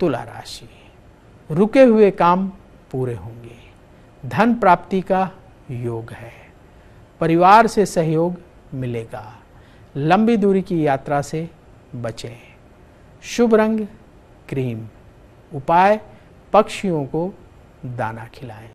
तुला राशि रुके हुए काम पूरे होंगे धन प्राप्ति का योग है परिवार से सहयोग मिलेगा लंबी दूरी की यात्रा से बचें शुभ रंग क्रीम उपाय पक्षियों को दाना खिलाएं